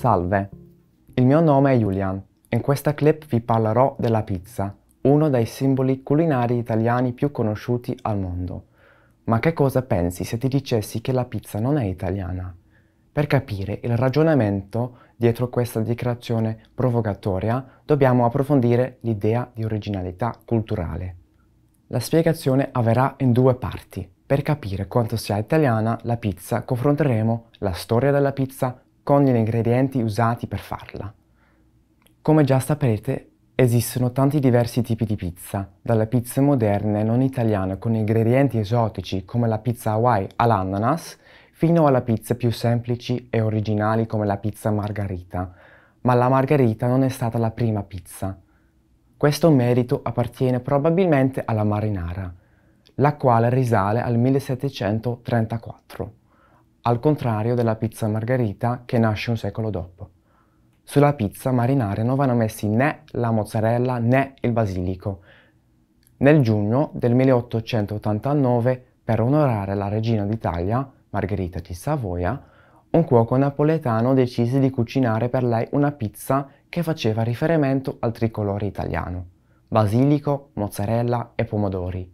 Salve, il mio nome è Julian. In questa clip vi parlerò della pizza, uno dei simboli culinari italiani più conosciuti al mondo. Ma che cosa pensi se ti dicessi che la pizza non è italiana? Per capire il ragionamento dietro questa dichiarazione provocatoria, dobbiamo approfondire l'idea di originalità culturale. La spiegazione avverrà in due parti. Per capire quanto sia italiana la pizza, confronteremo la storia della pizza nasconde gli ingredienti usati per farla. Come già saprete, esistono tanti diversi tipi di pizza, dalle pizze moderne non italiane con ingredienti esotici come la pizza Hawaii all'ananas, fino alla pizza più semplici e originali come la pizza margarita, ma la margarita non è stata la prima pizza. Questo merito appartiene probabilmente alla marinara, la quale risale al 1734 al contrario della pizza margherita che nasce un secolo dopo. Sulla pizza marinara non vanno messi né la mozzarella né il basilico. Nel giugno del 1889, per onorare la regina d'Italia, Margherita di Savoia, un cuoco napoletano decise di cucinare per lei una pizza che faceva riferimento al tricolore italiano, basilico, mozzarella e pomodori.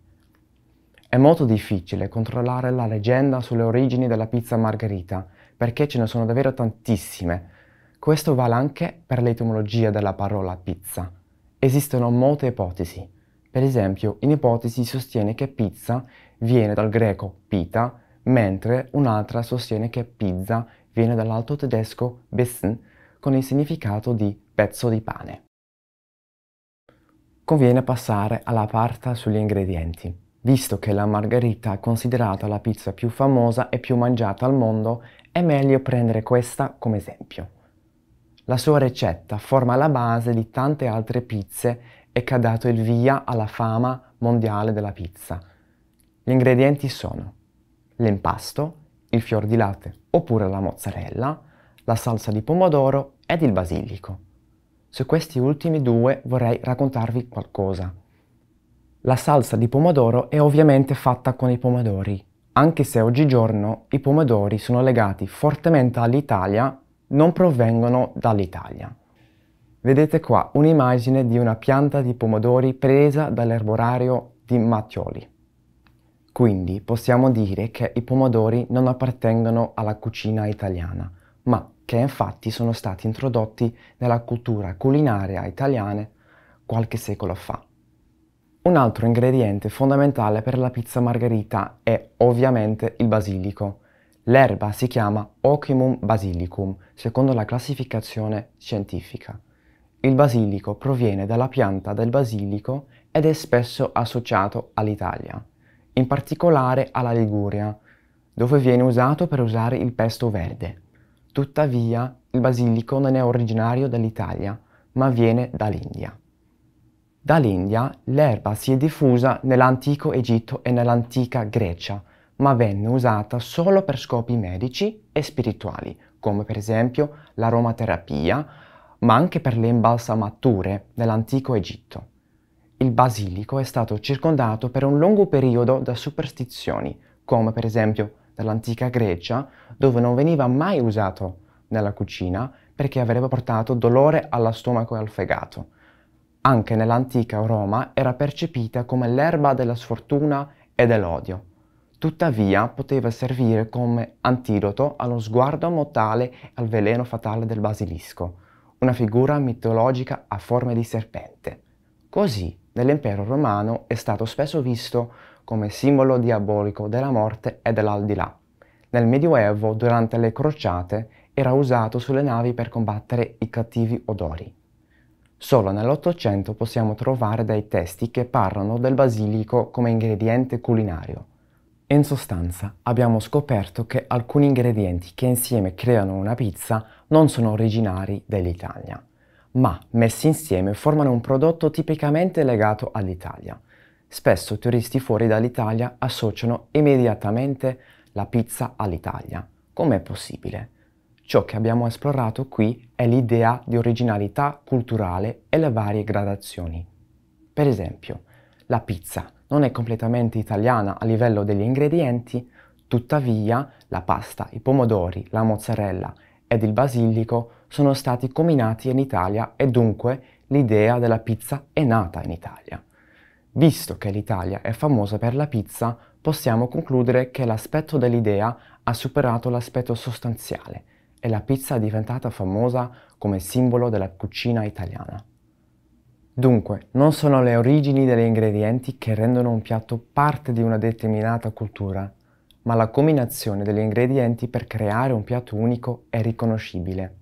È molto difficile controllare la leggenda sulle origini della pizza margherita, perché ce ne sono davvero tantissime. Questo vale anche per l'etimologia della parola pizza. Esistono molte ipotesi. Per esempio, un'ipotesi sostiene che pizza viene dal greco pita, mentre un'altra sostiene che pizza viene dall'alto tedesco bissen, con il significato di pezzo di pane. Conviene passare alla parte sugli ingredienti. Visto che la margherita è considerata la pizza più famosa e più mangiata al mondo, è meglio prendere questa come esempio. La sua ricetta forma la base di tante altre pizze e che ha dato il via alla fama mondiale della pizza. Gli ingredienti sono l'impasto, il fior di latte oppure la mozzarella, la salsa di pomodoro ed il basilico. Su questi ultimi due vorrei raccontarvi qualcosa. La salsa di pomodoro è ovviamente fatta con i pomodori, anche se oggigiorno i pomodori sono legati fortemente all'Italia, non provengono dall'Italia. Vedete qua un'immagine di una pianta di pomodori presa dall'erborario di Mattioli. Quindi possiamo dire che i pomodori non appartengono alla cucina italiana, ma che infatti sono stati introdotti nella cultura culinaria italiana qualche secolo fa. Un altro ingrediente fondamentale per la pizza margherita è ovviamente il basilico. L'erba si chiama Ocimum basilicum, secondo la classificazione scientifica. Il basilico proviene dalla pianta del basilico ed è spesso associato all'Italia, in particolare alla Liguria, dove viene usato per usare il pesto verde. Tuttavia, il basilico non è originario dell'Italia, ma viene dall'India. Dall'India l'erba si è diffusa nell'antico Egitto e nell'antica Grecia, ma venne usata solo per scopi medici e spirituali, come per esempio l'aromaterapia, ma anche per le imbalsamature nell'antico Egitto. Il basilico è stato circondato per un lungo periodo da superstizioni, come per esempio dall'antica Grecia, dove non veniva mai usato nella cucina perché avrebbe portato dolore allo stomaco e al fegato anche nell'antica Roma era percepita come l'erba della sfortuna e dell'odio. Tuttavia poteva servire come antidoto allo sguardo mortale e al veleno fatale del basilisco, una figura mitologica a forma di serpente. Così, nell'impero romano è stato spesso visto come simbolo diabolico della morte e dell'aldilà. Nel Medioevo, durante le crociate, era usato sulle navi per combattere i cattivi odori. Solo nell'Ottocento possiamo trovare dei testi che parlano del basilico come ingrediente culinario. In sostanza, abbiamo scoperto che alcuni ingredienti che insieme creano una pizza non sono originari dell'Italia, ma messi insieme formano un prodotto tipicamente legato all'Italia. Spesso turisti fuori dall'Italia associano immediatamente la pizza all'Italia. Com'è possibile? Ciò che abbiamo esplorato qui è l'idea di originalità culturale e le varie gradazioni. Per esempio, la pizza non è completamente italiana a livello degli ingredienti, tuttavia la pasta, i pomodori, la mozzarella ed il basilico sono stati combinati in Italia e dunque l'idea della pizza è nata in Italia. Visto che l'Italia è famosa per la pizza, possiamo concludere che l'aspetto dell'idea ha superato l'aspetto sostanziale, e la pizza è diventata famosa come simbolo della cucina italiana. Dunque, non sono le origini degli ingredienti che rendono un piatto parte di una determinata cultura, ma la combinazione degli ingredienti per creare un piatto unico e riconoscibile.